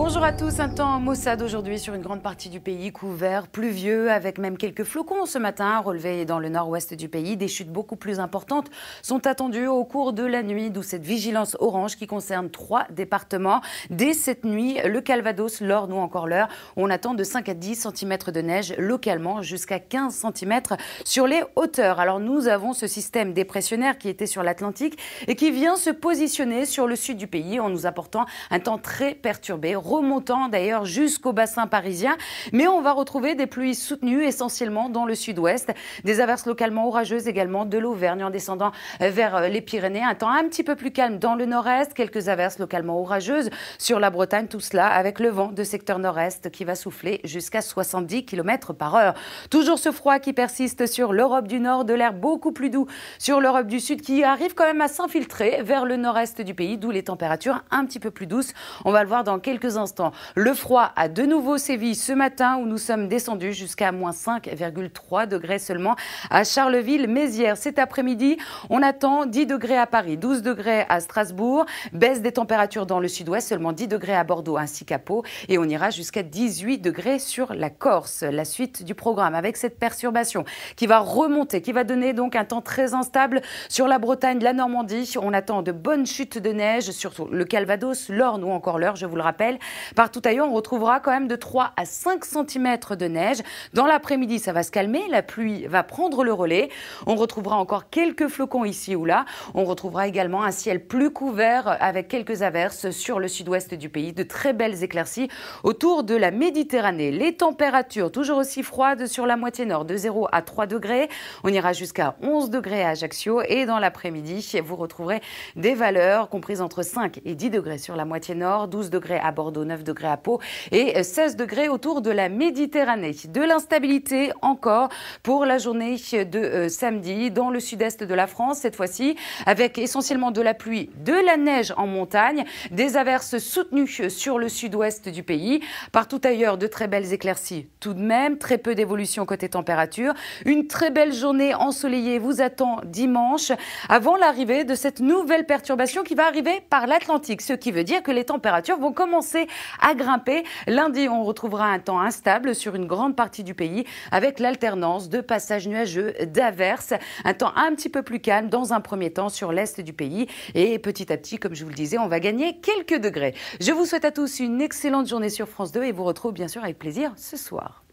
Bonjour à tous, un temps maussade aujourd'hui sur une grande partie du pays, couvert, pluvieux, avec même quelques flocons ce matin relevés dans le nord-ouest du pays. Des chutes beaucoup plus importantes sont attendues au cours de la nuit, d'où cette vigilance orange qui concerne trois départements. Dès cette nuit, le Calvados, l'Orne ou encore l'Eure, on attend de 5 à 10 cm de neige localement jusqu'à 15 cm sur les hauteurs. Alors nous avons ce système dépressionnaire qui était sur l'Atlantique et qui vient se positionner sur le sud du pays en nous apportant un temps très perturbé remontant d'ailleurs jusqu'au bassin parisien. Mais on va retrouver des pluies soutenues essentiellement dans le sud-ouest, des averses localement orageuses également de l'Auvergne en descendant vers les Pyrénées. Un temps un petit peu plus calme dans le nord-est, quelques averses localement orageuses sur la Bretagne, tout cela avec le vent de secteur nord-est qui va souffler jusqu'à 70 km par heure. Toujours ce froid qui persiste sur l'Europe du Nord, de l'air beaucoup plus doux sur l'Europe du Sud qui arrive quand même à s'infiltrer vers le nord-est du pays, d'où les températures un petit peu plus douces. On va le voir dans quelques instants. Le froid a de nouveau sévi ce matin où nous sommes descendus jusqu'à moins 5,3 degrés seulement à Charleville. Mézières cet après-midi, on attend 10 degrés à Paris, 12 degrés à Strasbourg, baisse des températures dans le sud-ouest, seulement 10 degrés à Bordeaux ainsi qu'à Pau et on ira jusqu'à 18 degrés sur la Corse. La suite du programme avec cette perturbation qui va remonter, qui va donner donc un temps très instable sur la Bretagne, la Normandie. On attend de bonnes chutes de neige sur le Calvados, l'Orne ou encore l'Eure, je vous le rappelle. Partout ailleurs, on retrouvera quand même de 3 à 5 cm de neige. Dans l'après-midi, ça va se calmer, la pluie va prendre le relais. On retrouvera encore quelques flocons ici ou là. On retrouvera également un ciel plus couvert avec quelques averses sur le sud-ouest du pays, de très belles éclaircies autour de la Méditerranée. Les températures toujours aussi froides sur la moitié nord, de 0 à 3 degrés. On ira jusqu'à 11 degrés à Ajaccio et dans l'après-midi, vous retrouverez des valeurs comprises entre 5 et 10 degrés sur la moitié nord, 12 degrés à Bordeaux de 9 degrés à Pau et 16 euh, degrés autour de la Méditerranée. De l'instabilité encore pour la journée de euh, samedi dans le sud-est de la France, cette fois-ci, avec essentiellement de la pluie, de la neige en montagne, des averses soutenues sur le sud-ouest du pays. Partout ailleurs, de très belles éclaircies tout de même, très peu d'évolution côté température. Une très belle journée ensoleillée vous attend dimanche avant l'arrivée de cette nouvelle perturbation qui va arriver par l'Atlantique, ce qui veut dire que les températures vont commencer à grimper. Lundi, on retrouvera un temps instable sur une grande partie du pays avec l'alternance de passages nuageux, d'averses. Un temps un petit peu plus calme dans un premier temps sur l'est du pays. Et petit à petit, comme je vous le disais, on va gagner quelques degrés. Je vous souhaite à tous une excellente journée sur France 2 et vous retrouve bien sûr avec plaisir ce soir.